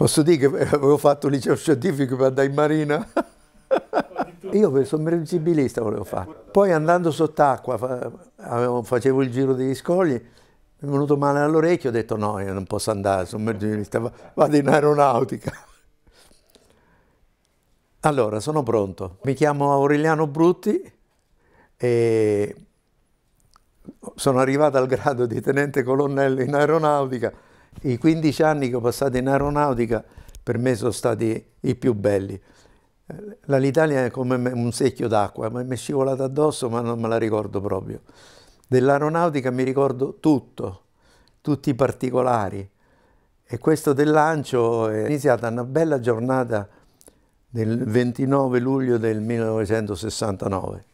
Posso dire che avevo fatto il liceo scientifico per andare in marina? Io per sommergibilista volevo fare. Poi andando sott'acqua, facevo il giro degli scogli, mi è venuto male all'orecchio, ho detto no, io non posso andare sommergibilista, vado in aeronautica. Allora, sono pronto. Mi chiamo Aureliano Brutti e sono arrivato al grado di tenente colonnello in aeronautica i 15 anni che ho passato in aeronautica per me sono stati i più belli. L'Italia è come un secchio d'acqua, mi è scivolata addosso ma non me la ricordo proprio. Dell'aeronautica mi ricordo tutto, tutti i particolari. E questo del lancio è iniziata una bella giornata del 29 luglio del 1969.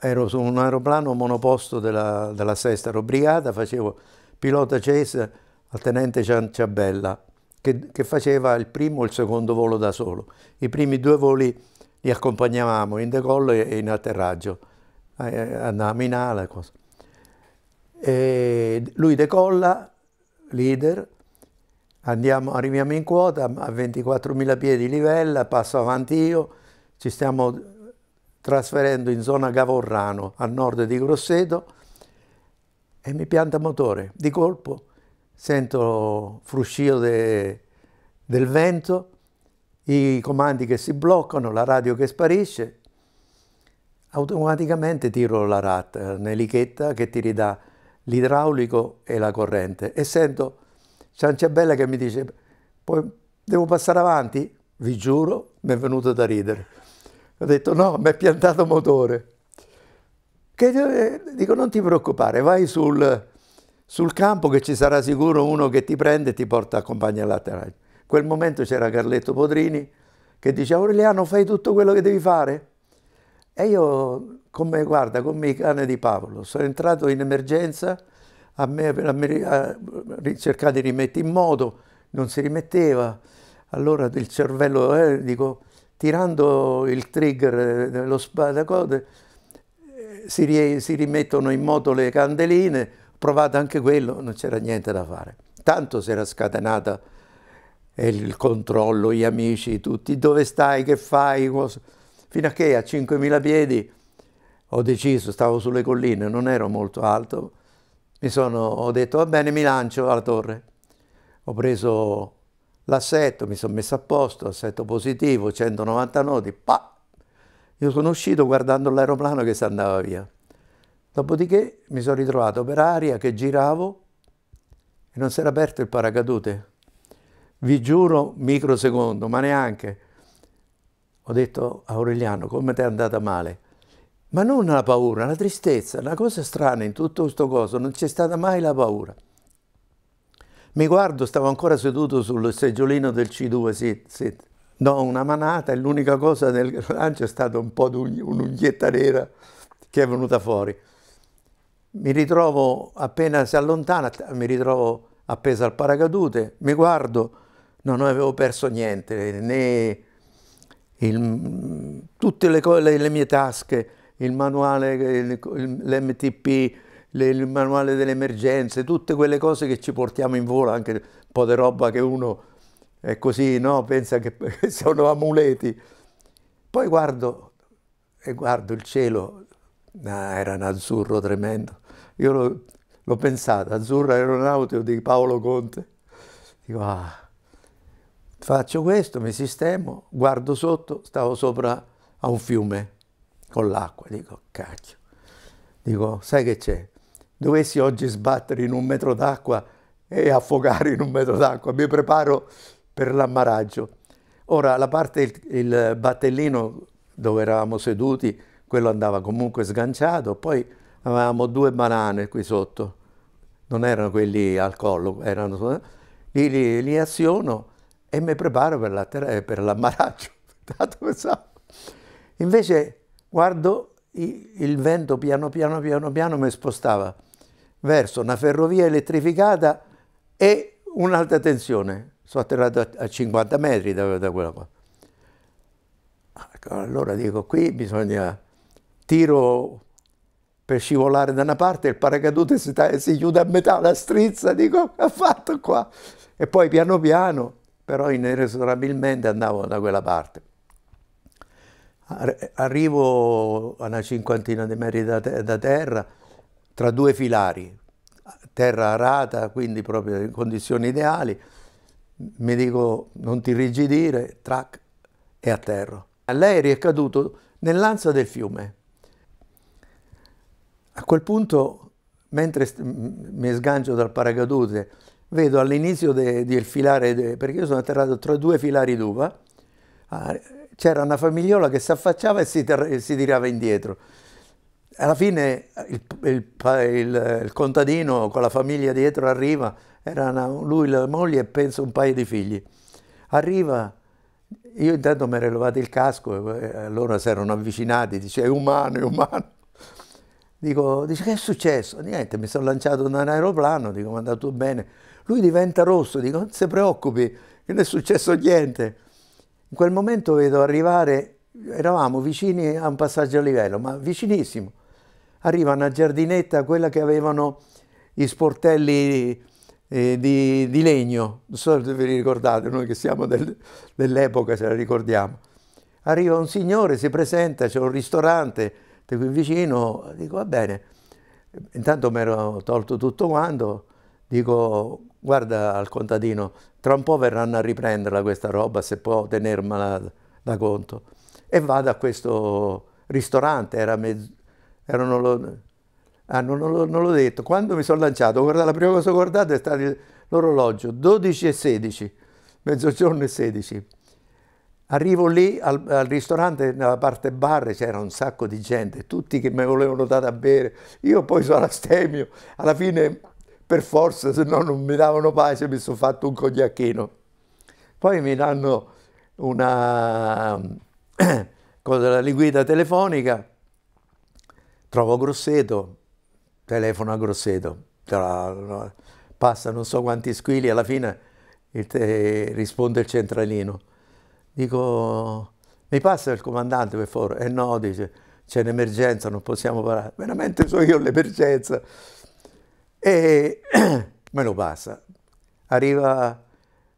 Ero su un aeroplano monoposto della, della Sesta Brigata, facevo pilota Chase al tenente Cianciabella, che, che faceva il primo e il secondo volo da solo. I primi due voli li accompagnavamo in decollo e in atterraggio. Eh, eh, andavamo in ala e cosa. E lui decolla, leader, Andiamo, arriviamo in quota a 24.000 piedi livella, passo avanti io, ci stiamo trasferendo in zona Gavorrano, a nord di Grosseto, e mi pianta motore. Di colpo sento fruscio de, del vento, i comandi che si bloccano, la radio che sparisce, automaticamente tiro la RAT, un'elichetta che ti ridà l'idraulico e la corrente e sento Cianciabella che mi dice poi devo passare avanti? Vi giuro, mi è venuto da ridere. Ho detto no, mi è piantato motore che eh, dico non ti preoccupare, vai sul, sul, campo che ci sarà sicuro uno che ti prende e ti porta a compagnia laterale. In quel momento c'era Carletto Podrini che diceva Aureliano fai tutto quello che devi fare. E io, come guarda, come i cani di Paolo, sono entrato in emergenza, a me, a me a, cercare di rimettere in moto, non si rimetteva. Allora il cervello, eh, dico, tirando il trigger eh, dello spada, si, si rimettono in moto le candeline, provato anche quello, non c'era niente da fare. Tanto si era scatenata eh, il controllo, gli amici, tutti, dove stai, che fai, cosa? fino a che a 5.000 piedi ho deciso, stavo sulle colline, non ero molto alto, mi sono, ho detto va bene mi lancio alla torre, ho preso l'assetto, mi sono messo a posto, assetto positivo, 190 nodi, pa, io sono uscito guardando l'aeroplano che si andava via. Dopodiché mi sono ritrovato per aria che giravo e non si era aperto il paracadute. Vi giuro, microsecondo, ma neanche. Ho detto a Aureliano, come ti è andata male? Ma non la paura, la tristezza, una cosa strana in tutto questo coso, non c'è stata mai la paura. Mi guardo, stavo ancora seduto sul seggiolino del C2, sit, sit. No, una manata e l'unica cosa del lancio è stata un po' di un'unghietta nera che è venuta fuori. Mi ritrovo, appena si allontana, mi ritrovo appeso al paracadute, mi guardo, non avevo perso niente, né il, mm, tutte le, le, le, mie tasche, il manuale, l'MTP, il manuale delle emergenze, tutte quelle cose che ci portiamo in volo, anche un po' di roba che uno è così, no? Pensa che sono amuleti. Poi guardo e guardo il cielo, ah, era un azzurro tremendo. Io l'ho pensato, azzurro aeronautico di Paolo Conte. Dico, ah, faccio questo, mi sistemo, guardo sotto, stavo sopra a un fiume con l'acqua. Dico, cacchio. Dico, sai che c'è? Dovessi oggi sbattere in un metro d'acqua e affogare in un metro d'acqua, mi preparo per l'ammaraggio. Ora, la parte, il, il battellino dove eravamo seduti, quello andava comunque sganciato, poi avevamo due banane qui sotto, non erano quelli al collo, erano, li, li, li aziono e mi preparo per, la, per l'ammaraggio. Invece guardo il vento piano piano piano piano mi spostava verso una ferrovia elettrificata e un'alta tensione sono atterrato a, 50 metri da, da quella qua. Allora dico, qui bisogna tiro per scivolare da una parte, il paracadute si, si chiude a metà, la strizza, dico, ha fatto qua. E poi piano piano, però inesorabilmente andavo da quella parte. Arrivo a una cinquantina di metri da, te da terra, tra due filari, terra arata, quindi proprio in condizioni ideali, mi dico non ti rigidire, trac, e atterro. terra. L'aereo è caduto nell'anza del fiume. A quel punto, mentre mi sgancio dal paracadute, vedo all'inizio del filare, de, perché io sono atterrato tra due filari d'uva, ah, c'era una famigliola che si affacciava e si, si tirava indietro. Alla fine il, il, il contadino con la famiglia dietro arriva era lui, la moglie e penso un paio di figli. Arriva, io intanto mi ero levato il casco, e eh, allora si erano avvicinati, dice è umano, è umano. Dico, dice che è successo? Niente, mi sono lanciato da un aeroplano, dico ma è andato bene. Lui diventa rosso, dico non si preoccupi, non è successo niente. In quel momento vedo arrivare, eravamo vicini a un passaggio a livello, ma vicinissimo. Arriva una giardinetta, quella che avevano i sportelli eh, di, di, legno, non so se vi ricordate, noi che siamo del, dell'epoca ce la ricordiamo. Arriva un signore, si presenta, c'è un ristorante di qui vicino, dico va bene, intanto mi ero tolto tutto quanto, dico guarda al contadino, tra un po' verranno a riprenderla questa roba se può tenermela da conto. E vado a questo ristorante, era mezzo, erano Ah, non, non, non l'ho detto, quando mi sono lanciato, guarda, la prima cosa che ho guardato è stato l'orologio, 12 e 16, mezzogiorno e 16. Arrivo lì al, al ristorante, nella parte bar c'era un sacco di gente, tutti che mi volevano dare a bere. Io poi sono astemio, alla fine per forza, se no non mi davano pace, mi sono fatto un cognacchino. Poi mi danno una cosa, la linguida telefonica, trovo Grosseto, telefono a Grosseto, passa non so quanti squilli, alla fine il risponde il centralino. Dico, mi passa il comandante per favore? E eh no, dice, c'è un'emergenza, non possiamo parlare. Veramente so io l'emergenza. E me lo passa. Arriva,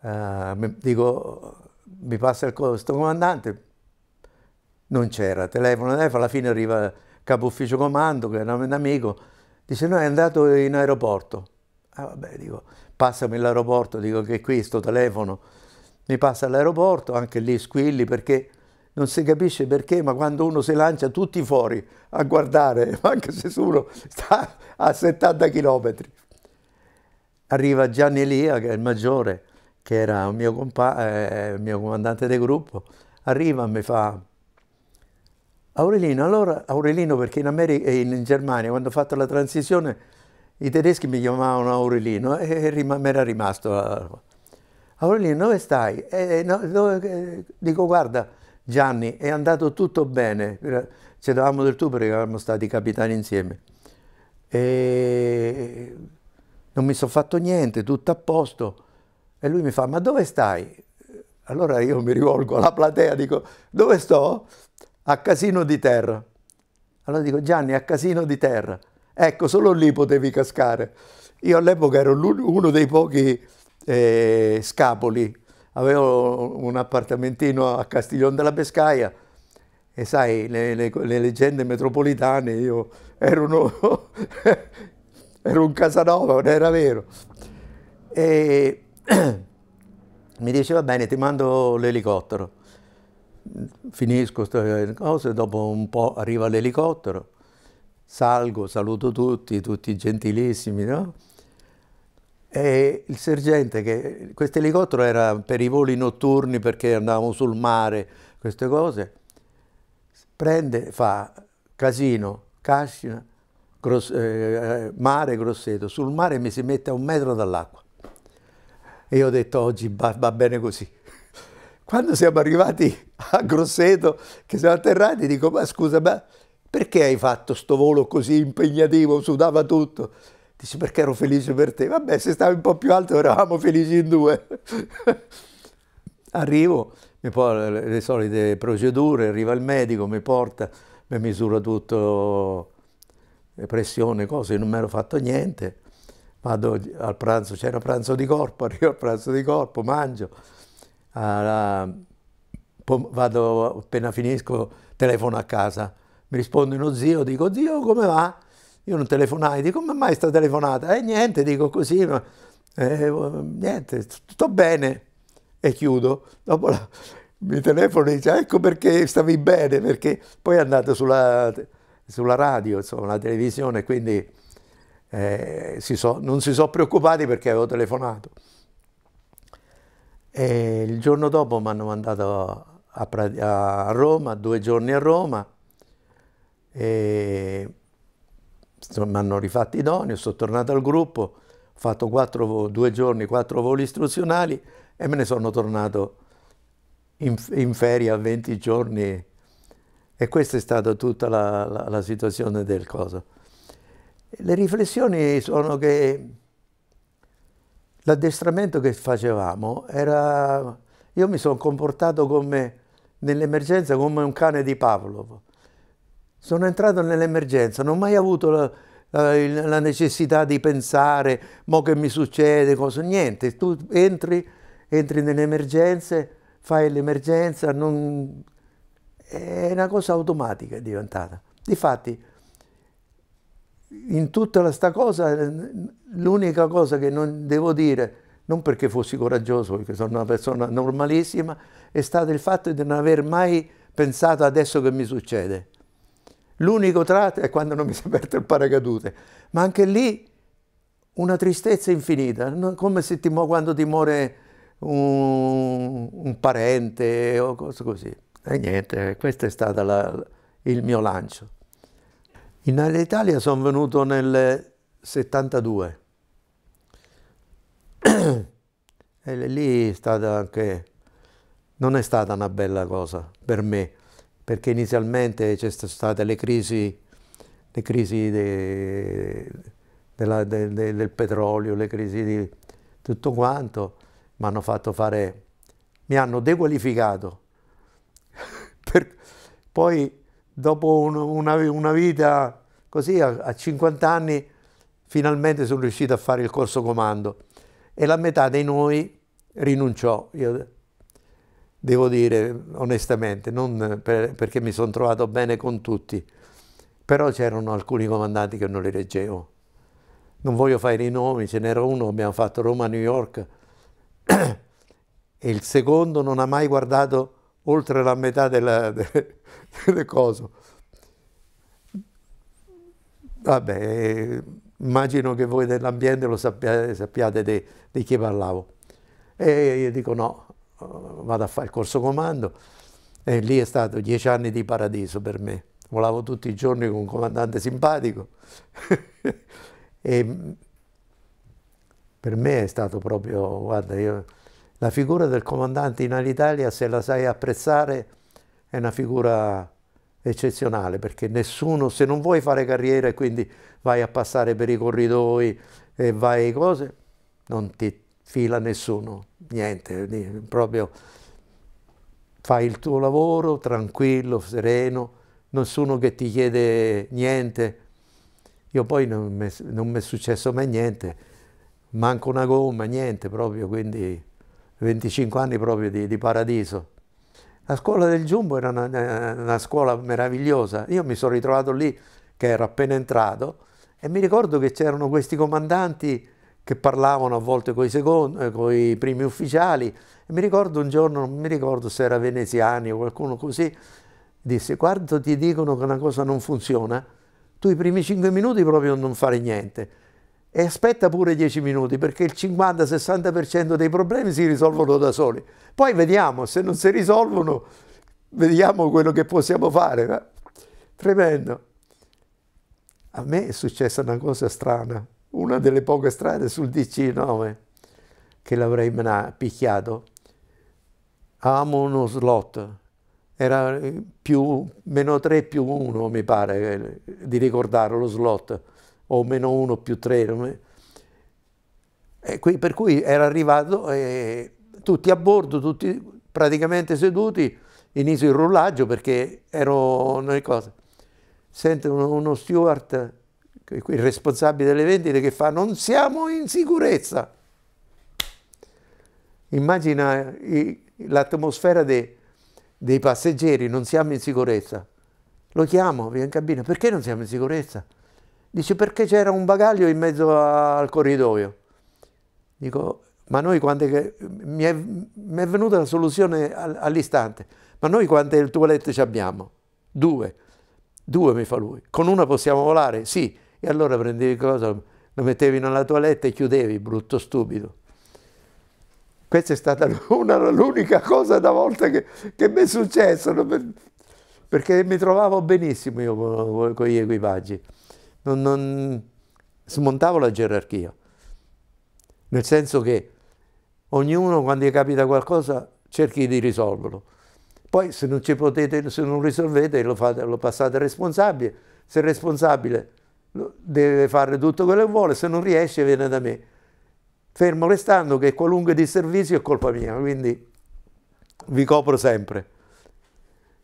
eh, dico, mi passa il costo comandante, non c'era telefono, alla fine arriva capo ufficio comando, che era un amico, Dice no, è andato in aeroporto. Ah vabbè, dico, passami l'aeroporto, dico che qui sto telefono. Mi passa all'aeroporto, anche lì squilli perché non si capisce perché, ma quando uno si lancia tutti fuori a guardare, anche se uno sta a 70 chilometri. Arriva Gianni Elia, che è il maggiore, che era eh, il mio, eh, mio comandante del gruppo, arriva e mi fa Aurelino, allora Aurelino perché in, America, eh, in Germania quando ho fatto la transizione i tedeschi mi chiamavano Aurelino e eh, eh, mi era rimasto. Aurelino dove stai? E, no, dove, dico guarda Gianni è andato tutto bene, ci davamo del tu perché eravamo stati capitani insieme. E non mi sono fatto niente, tutto a posto. E lui mi fa ma dove stai? Allora io mi rivolgo alla platea, dico dove sto? a Casino di Terra. Allora dico Gianni, a Casino di Terra. Ecco, solo lì potevi cascare. Io all'epoca ero uno dei pochi eh, scapoli. Avevo un appartamentino a Castiglione della Pescaia e sai, le, le, le leggende metropolitane, io ero, uno, ero un Casanova, non era vero. E mi diceva, bene, ti mando l'elicottero finisco queste cose, dopo un po' arriva l'elicottero, salgo, saluto tutti, tutti gentilissimi, no? E il sergente, che questo elicottero era per i voli notturni perché andavamo sul mare, queste cose, prende, fa Casino, Cascina, Gros, eh, eh mare Grosseto, sul mare mi si mette a un metro dall'acqua. E io ho detto oggi va, va bene così. Quando siamo arrivati a Grosseto che siamo atterrati, dico ma scusa ma perché hai fatto sto volo così impegnativo, sudava tutto? Dice perché ero felice per te, vabbè se stavi un po' più alto eravamo felici in due. Arrivo, mi porta le solite procedure, arriva il medico, mi porta, mi misura tutto, pressione, cose, non mi ero fatto niente. Vado al pranzo, c'era pranzo di corpo, arrivo al pranzo di corpo, mangio. Alla, ah, vado, appena finisco telefono a casa, mi risponde uno zio, dico zio come va? Io non telefonai, dico come mai sta telefonata? E eh, niente, dico così, ma, eh, oh, niente, tutto bene e chiudo. Dopo la, mi telefono e dice ecco perché stavi bene, perché poi è andato sulla, sulla radio, insomma, la televisione, quindi eh, si so, non si sono preoccupati perché avevo telefonato. E il giorno dopo mi hanno mandato a, a Roma, due giorni a Roma, e mi hanno rifatto idoneo, sono tornato al gruppo, ho fatto quattro, due giorni, quattro voli istruzionali e me ne sono tornato in, in ferie a 20 giorni e questa è stata tutta la, la, la situazione del coso. Le riflessioni sono che l'addestramento che facevamo era... Io mi sono comportato come nell'emergenza come un cane di Pavlov. Sono entrato nell'emergenza, non ho mai avuto la, la, la, necessità di pensare, mo che mi succede, cosa, niente. Tu entri, entri nelle emergenze, fai l'emergenza, non... è una cosa automatica è diventata. Difatti, in tutta questa cosa, l'unica cosa che non devo dire, non perché fossi coraggioso, perché sono una persona normalissima, è stato il fatto di non aver mai pensato adesso che mi succede. L'unico tratto è quando non mi si è aperto il paracadute, ma anche lì una tristezza infinita, come se ti quando ti muore un, un, parente o cose così. E niente, questo è stato la, il mio lancio. In Italia sono venuto nel 72 e lì è stata anche non è stata una bella cosa per me, perché inizialmente c'è state le crisi, le crisi de, della, de, de, del petrolio, le crisi di tutto quanto, mi hanno fatto fare, mi hanno dequalificato. per, poi dopo un, una, una, vita così, a, a 50 anni, finalmente sono riuscito a fare il corso comando e la metà di noi rinunciò. Io, devo dire onestamente, non per, perché mi sono trovato bene con tutti, però c'erano alcuni comandanti che non li reggevo. Non voglio fare i nomi, ce n'era uno, abbiamo fatto Roma-New York, e il secondo non ha mai guardato oltre la metà della, delle, delle cose. Vabbè, eh, immagino che voi dell'ambiente lo sappiate, sappiate di chi parlavo. E io dico no, eh, vado a fare il corso comando e lì è stato dieci anni di paradiso per me. Volavo tutti i giorni con un comandante simpatico e mm, per me è stato proprio, guarda, io, la figura del comandante in Alitalia, se la sai apprezzare, è una figura eccezionale perché nessuno, se non vuoi fare carriera e quindi vai a passare per i corridoi e vai cose, non ti fila nessuno, niente, proprio fai il tuo lavoro tranquillo, sereno, nessuno che ti chiede niente. Io poi non mi è successo mai niente, manco una gomma, niente proprio, quindi 25 anni proprio di, di paradiso. La scuola del Giumbo era una, eh, una scuola meravigliosa, io mi sono ritrovato lì che ero appena entrato e mi ricordo che c'erano questi comandanti che parlavano a volte con i eh, primi ufficiali. E mi ricordo un giorno, non mi ricordo se era veneziani o qualcuno così, disse quando ti dicono che una cosa non funziona, tu i primi cinque minuti proprio non fare niente e aspetta pure dieci minuti perché il 50-60% dei problemi si risolvono da soli. Poi vediamo, se non si risolvono, vediamo quello che possiamo fare. Eh. Tremendo. A me è successa una cosa strana una delle poche strade sul DC9 che l'avrei picchiato, avevamo uno slot, era eh, più, meno 3 più 1 mi pare eh, di ricordare lo slot, o meno 1 più 3, qui, per cui era arrivato e tutti a bordo, tutti praticamente seduti, inizio il rullaggio perché ero... Sente uno, uno steward il responsabile delle vendite che fa non siamo in sicurezza. Immagina l'atmosfera dei, dei passeggeri, non siamo in sicurezza. Lo chiamo, viene in cabina, perché non siamo in sicurezza? Dice perché c'era un bagaglio in mezzo a, al corridoio. Dico, ma noi quante... Che, mi, è, mi è venuta la soluzione all'istante. Ma noi quante il ci abbiamo? Due. Due mi fa lui. Con una possiamo volare? Sì. E allora prendevi cosa, lo mettevi nella toilette e chiudevi, brutto stupido. Questa è stata l'unica cosa da volta che, che mi è successa, perché mi trovavo benissimo io con gli equipaggi. Non, non, smontavo la gerarchia, nel senso che ognuno quando gli capita qualcosa cerchi di risolverlo. Poi se non ci potete, se non risolvete lo, fate, lo passate responsabile, se il responsabile deve fare tutto quello che vuole, se non riesce viene da me. Fermo restando che qualunque disservizio è colpa mia, quindi vi copro sempre.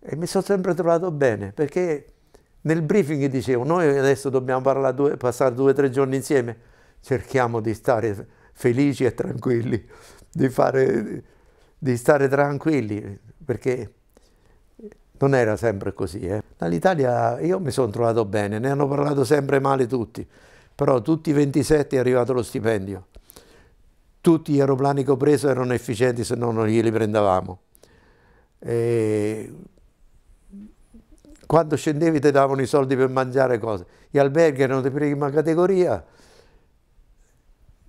E mi sono sempre trovato bene, perché nel briefing dicevo, noi adesso dobbiamo due, passare due o tre giorni insieme, cerchiamo di stare felici e tranquilli, di, fare, di stare tranquilli, perché non era sempre così. Eh. Dall'Italia io mi sono trovato bene, ne hanno parlato sempre male tutti, però tutti i 27 è arrivato lo stipendio. Tutti gli aeroplani che ho preso erano efficienti, se no non glieli prendevamo. E quando scendevi ti davano i soldi per mangiare cose. Gli alberghi erano di prima categoria,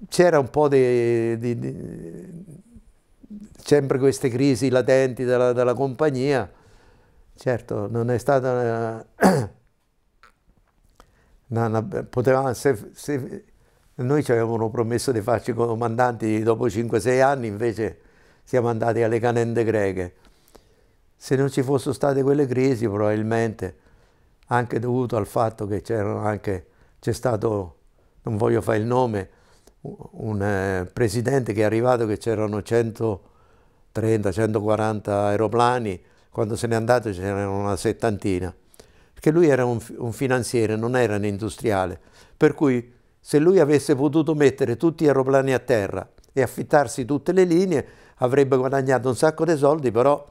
c'era un po' di, di, di, sempre queste crisi latenti della, della compagnia, Certo, non è stata una... una, una potevamo, se, se, noi ci avevano promesso di farci comandanti dopo 5-6 anni, invece siamo andati alle canende greche. Se non ci fossero state quelle crisi, probabilmente, anche dovuto al fatto che c'è stato, non voglio fare il nome, un eh, presidente che è arrivato che c'erano 130-140 aeroplani, quando se n'è andato c'erano una settantina, perché lui era un, un, finanziere, non era un industriale, per cui se lui avesse potuto mettere tutti gli aeroplani a terra e affittarsi tutte le linee, avrebbe guadagnato un sacco di soldi, però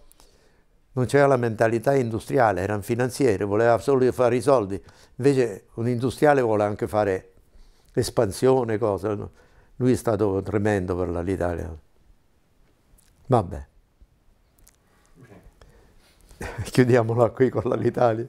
non c'era la mentalità industriale, era un finanziere, voleva solo fare i soldi, invece un industriale vuole anche fare espansione, cosa. Lui è stato tremendo per l'Italia. Vabbè. Chiudiamola qui con l'Alitalia.